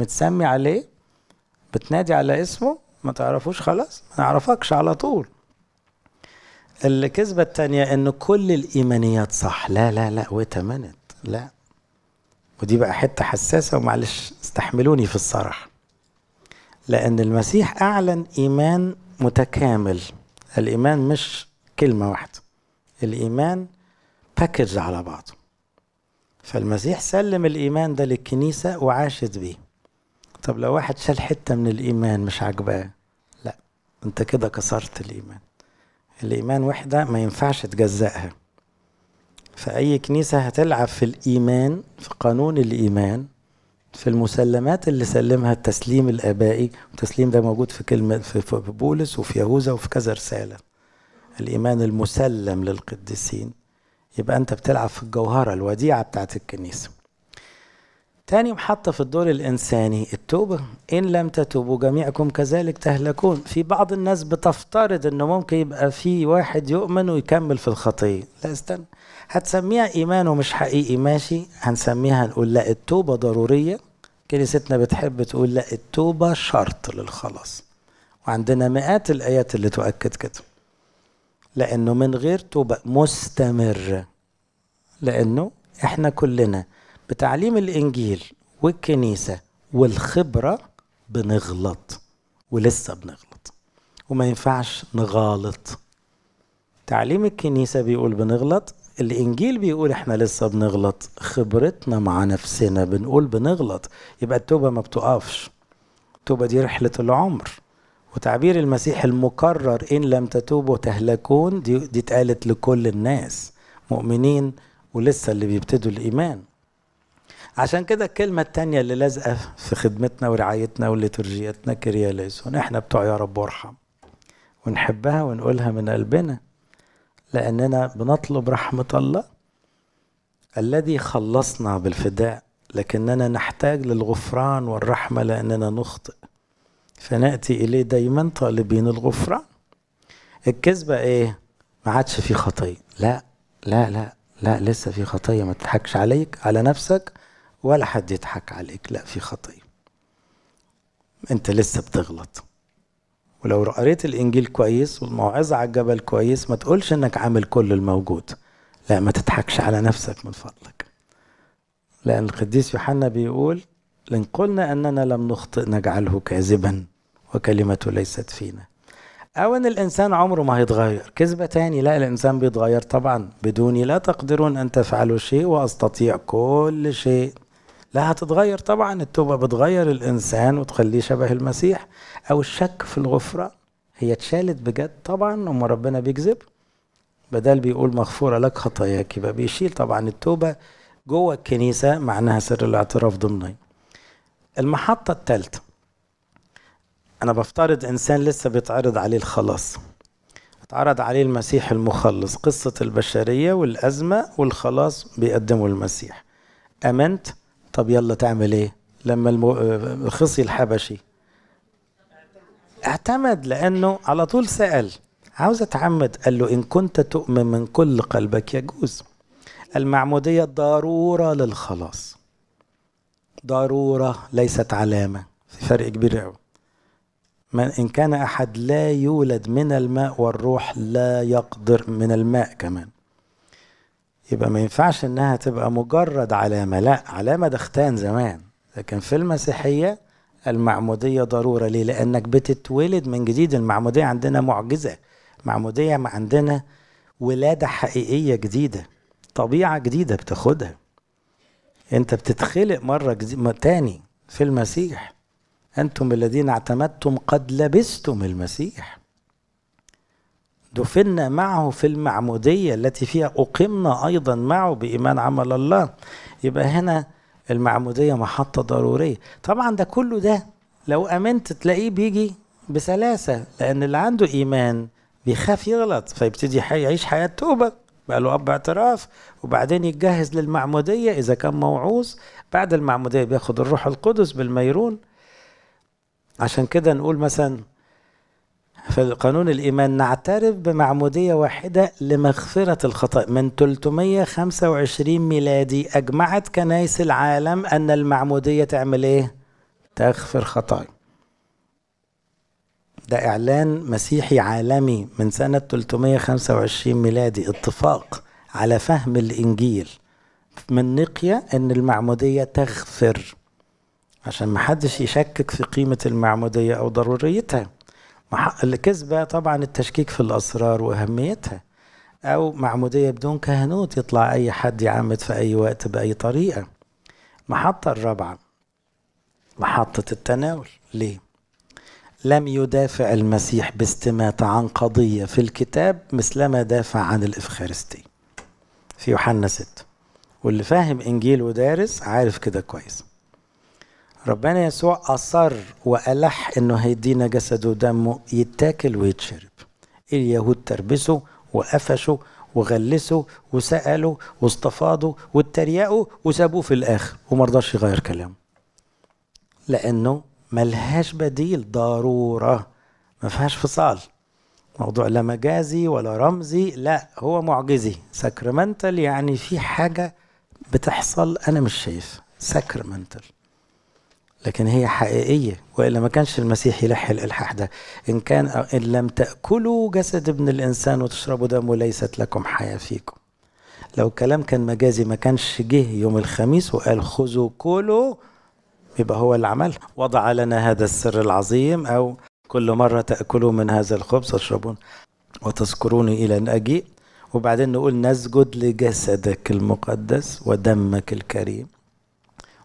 متسمي عليه بتنادي على اسمه ما تعرفوش خلاص ما نعرفكش على طول الكذبة التانية ان كل الايمانيات صح لا لا لا ويت لا ودي بقى حتة حساسة ومعلش استحملوني في الصرح لأن المسيح أعلن إيمان متكامل الإيمان مش كلمة واحدة الإيمان باكج على بعضه فالمسيح سلم الإيمان ده للكنيسة وعاشت بيه طب لو واحد شال حتة من الإيمان مش عاجباه لا أنت كده كسرت الإيمان الإيمان وحدة ما ينفعش تجزأها فأي كنيسة هتلعب في الإيمان في قانون الإيمان في المسلمات اللي سلمها التسليم الآبائي التسليم ده موجود في كلمة في بولس وفي يهوذا وفي كذا رسالة الإيمان المسلم للقديسين يبقى أنت بتلعب في الجوهرة الوديعة بتاعت الكنيسة تاني محطة في الدور الإنساني التوبة إن لم تتوبوا جميعكم كذلك تهلكون في بعض الناس بتفترض إنه ممكن يبقى في واحد يؤمن ويكمل في الخطية لا استنى هتسميها ايمان ومش حقيقي ماشي هنسميها نقول لا التوبه ضروريه كنيستنا بتحب تقول لا التوبه شرط للخلاص وعندنا مئات الايات اللي تؤكد كده لانه من غير توبه مستمره لانه احنا كلنا بتعليم الانجيل والكنيسه والخبره بنغلط ولسه بنغلط وما ينفعش نغالط تعليم الكنيسة بيقول بنغلط الانجيل بيقول احنا لسه بنغلط خبرتنا مع نفسنا بنقول بنغلط يبقى التوبه ما بتقفش التوبه دي رحله العمر وتعبير المسيح المكرر ان لم تتوبوا تهلكون دي دي اتقالت لكل الناس مؤمنين ولسه اللي بيبتدوا الايمان عشان كده الكلمة التانية اللي لازقة في خدمتنا ورعايتنا وليتورجيتنا كرياليسون احنا بتوع يا رب وارحم ونحبها ونقولها من قلبنا لأننا بنطلب رحمة الله الذي خلصنا بالفداء لكننا نحتاج للغفران والرحمة لأننا نخطئ فنأتي إليه دايما طالبين الغفران الكذبة إيه؟ ما عادش في خطية لا لا لا لا لسه في خطية ما تضحكش عليك على نفسك ولا حد يضحك عليك لا في خطية انت لسه بتغلط ولو قريت الانجيل كويس والموعظه على الجبل كويس ما تقولش انك عامل كل الموجود لا ما تضحكش على نفسك من فضلك لان القديس يوحنا بيقول لان قلنا اننا لم نخطئ نجعله كاذبا وكلمته ليست فينا او ان الانسان عمره ما هيتغير كذبه تاني لا الانسان بيتغير طبعا بدوني لا تقدرون ان تفعلوا شيء واستطيع كل شيء لا هتتغير طبعا التوبة بتغير الإنسان وتخليه شبه المسيح أو الشك في الغفران هي اتشالت بجد طبعا أما ربنا بيكذب بدل بيقول مغفورة لك خطاياك يبقى بيشيل طبعا التوبة جوه الكنيسة معناها سر الاعتراف ضمني المحطة الثالثة أنا بفترض إنسان لسه بيتعرض عليه الخلاص اتعرض عليه المسيح المخلص قصة البشرية والأزمة والخلاص بيقدمه المسيح أمنت طب يلا تعمل ايه لما الخصي الحبشي اعتمد لانه على طول سال عاوز اتعمد قال له ان كنت تؤمن من كل قلبك يجوز المعموديه ضروره للخلاص ضروره ليست علامه في فرق كبير قوي من إن كان أحد لا يولد من الماء والروح لا يقدر من الماء كمان يبقى ما ينفعش انها تبقى مجرد علامه لا علامه ده ختان زمان لكن في المسيحيه المعموديه ضروره ليه لانك بتتولد من جديد المعموديه عندنا معجزه معموديه عندنا ولاده حقيقيه جديده طبيعه جديده بتاخدها انت بتتخلق مره جديد تاني في المسيح انتم الذين اعتمدتم قد لبستم المسيح دفنا معه في المعمودية التي فيها أقمنا أيضا معه بإيمان عمل الله يبقى هنا المعمودية محطة ضرورية طبعا ده كله ده لو أمنت تلاقيه بيجي بسلاسة لأن اللي عنده إيمان بيخاف يغلط فيبتدي يعيش حياة توبة بقى له أب اعتراف وبعدين يتجهز للمعمودية إذا كان موعوظ بعد المعمودية بياخد الروح القدس بالميرون عشان كده نقول مثلا في الإيمان نعترف بمعمودية واحدة لمغفرة الخطأ من 325 ميلادي أجمعت كنايس العالم أن المعمودية تعمل إيه؟ تغفر خطايا ده إعلان مسيحي عالمي من سنة 325 ميلادي اتفاق على فهم الإنجيل من نقية أن المعمودية تغفر عشان محدش يشكك في قيمة المعمودية أو ضروريتها الكذبة طبعا التشكيك في الأسرار وأهميتها أو معمودية بدون كهنوت يطلع أي حد يعمد في أي وقت بأي طريقة محطة الرابعة محطة التناول ليه؟ لم يدافع المسيح باستماتة عن قضية في الكتاب مثلما دافع عن الإفخارستي في يوحنا 6 واللي فاهم إنجيل ودارس عارف كده كويس ربنا يسوع أصر وألح إنه هيدينا جسده ودمه يتاكل ويتشرب اليهود تربسوا وقفشوا وغلسوا وسألوا واستفاضوا واتريقوا وسابوه في الآخر ومرضاش يغير كلامه لأنه ملهاش بديل ضرورة ما فيهاش فصال موضوع لا مجازي ولا رمزي لا هو معجزي ساكرمنتال يعني في حاجة بتحصل أنا مش شايف ساكرمنتال لكن هي حقيقية وإلا ما كانش المسيح يلح الإلحاح ده إن كان إن لم تأكلوا جسد ابن الإنسان وتشربوا دمه ليست لكم حياة فيكم لو الكلام كان مجازي ما كانش جه يوم الخميس وقال خذوا كلوا يبقى هو اللي عملها وضع لنا هذا السر العظيم أو كل مرة تأكلوا من هذا الخبز وتشربون وتذكروني إلى أن أجيء وبعدين نقول نسجد لجسدك المقدس ودمك الكريم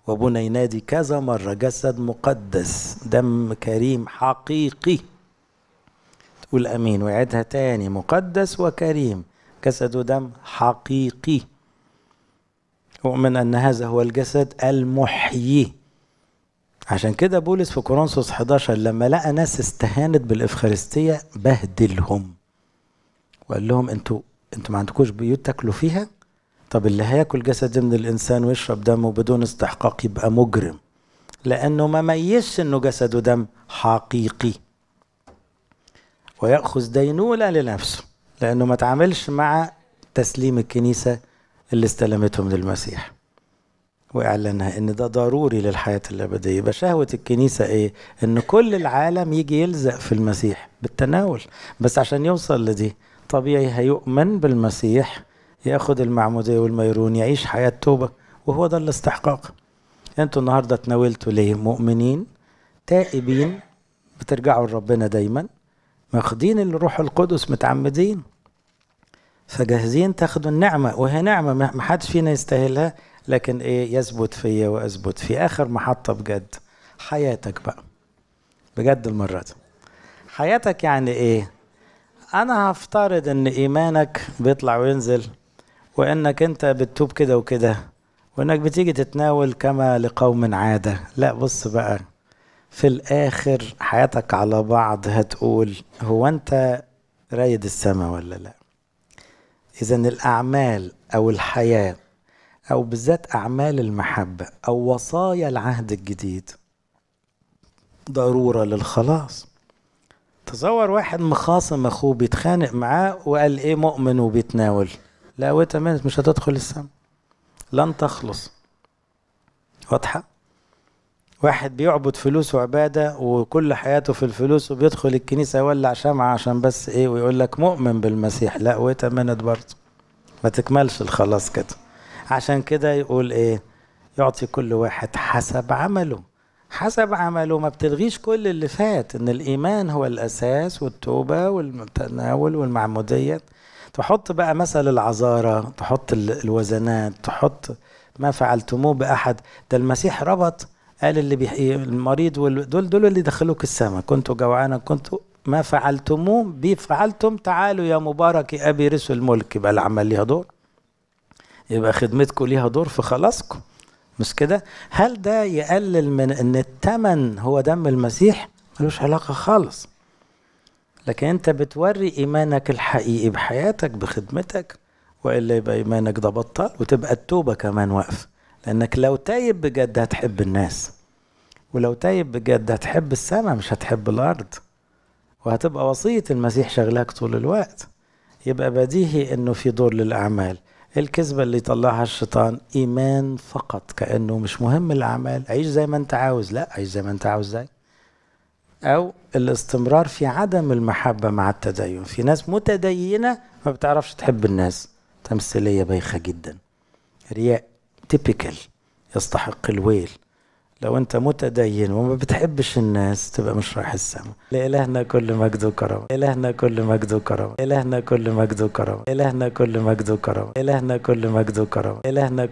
وابونا ينادي كذا مرة جسد مقدس دم كريم حقيقي تقول أمين ويعيدها تاني مقدس وكريم جسد دم حقيقي أؤمن أن هذا هو الجسد المحيي عشان كده بولس في كورنثوس 11 لما لقى ناس استهانت بالإفخارستية بهدلهم وقال لهم انتوا انتوا ما عندكوش بيوت تاكلوا فيها طب اللي هياكل جسد من الانسان ويشرب دمه بدون استحقاق يبقى مجرم لانه ما ميزش انه جسده دم حقيقي ويأخذ دينولة لنفسه لأنه ما تعاملش مع تسليم الكنيسة اللي استلمته من المسيح وإعلانها إن ده ضروري للحياة الأبدية يبقى شهوة الكنيسة إيه؟ إن كل العالم يجي يلزق في المسيح بالتناول بس عشان يوصل لدي طبيعي هيؤمن بالمسيح ياخد المعمودية والميرون يعيش حياة توبة وهو ده الاستحقاق انتوا النهاردة تناولتوا ليه مؤمنين تائبين بترجعوا لربنا دايما ماخدين الروح القدس متعمدين فجاهزين تاخدوا النعمة وهي نعمة ما حدش فينا يستاهلها لكن ايه يثبت فيا واثبت في اخر محطة بجد حياتك بقى بجد المرة دي حياتك يعني ايه انا هفترض ان ايمانك بيطلع وينزل وانك انت بتتوب كده وكده وانك بتيجي تتناول كما لقوم عاده لا بص بقى في الاخر حياتك على بعض هتقول هو انت رايد السما ولا لا اذا الاعمال او الحياه او بالذات اعمال المحبه او وصايا العهد الجديد ضروره للخلاص تصور واحد مخاصم اخوه بيتخانق معاه وقال ايه مؤمن وبيتناول لا ماتت مش هتدخل السماء لن تخلص واضحة واحد بيعبد فلوس وعبادة وكل حياته في الفلوس وبيدخل الكنيسة يولع شمعة عشان بس ايه ويقول لك مؤمن بالمسيح لا واتمنت برضه ما تكملش الخلاص كده عشان كده يقول ايه يعطي كل واحد حسب عمله حسب عمله ما بتلغيش كل اللي فات ان الايمان هو الاساس والتوبة والتناول والمعمودية تحط بقى مثل العذارة تحط الوزنات تحط ما فعلتموه بأحد ده المسيح ربط قال اللي بيح... المريض وال... دول دول اللي دخلوك السماء كنت جوعانا كنت ما فعلتموه بي فعلتم تعالوا يا مبارك يا ابي رسل الملك يبقى العمل ليها دور يبقى خدمتكم ليها دور في خلاصكم مش كده هل ده يقلل من ان الثمن هو دم المسيح ملوش علاقه خالص لكن انت بتوري ايمانك الحقيقي بحياتك بخدمتك والا يبقى ايمانك ده بطل وتبقى التوبه كمان واقفه لانك لو تايب بجد هتحب الناس ولو تايب بجد هتحب السماء مش هتحب الارض وهتبقى وصيه المسيح شغلاك طول الوقت يبقى بديهي انه في دور للاعمال الكذبة اللي طلعها الشيطان إيمان فقط كأنه مش مهم الأعمال عيش زي ما أنت عاوز لا عيش زي ما أنت عاوز زي او الاستمرار في عدم المحبه مع التدين في ناس متدينه ما بتعرفش تحب الناس تمثيليه بايخه جدا رياء تيبيكال يستحق الويل لو انت متدين وما بتحبش الناس تبقى مش رايح السماء لالهنا كل مجد وكرم الهنا كل مجد وكرم الهنا كل مجد وكرم الهنا كل مجد وكرم الهنا كل مجد وكرم الهنا كل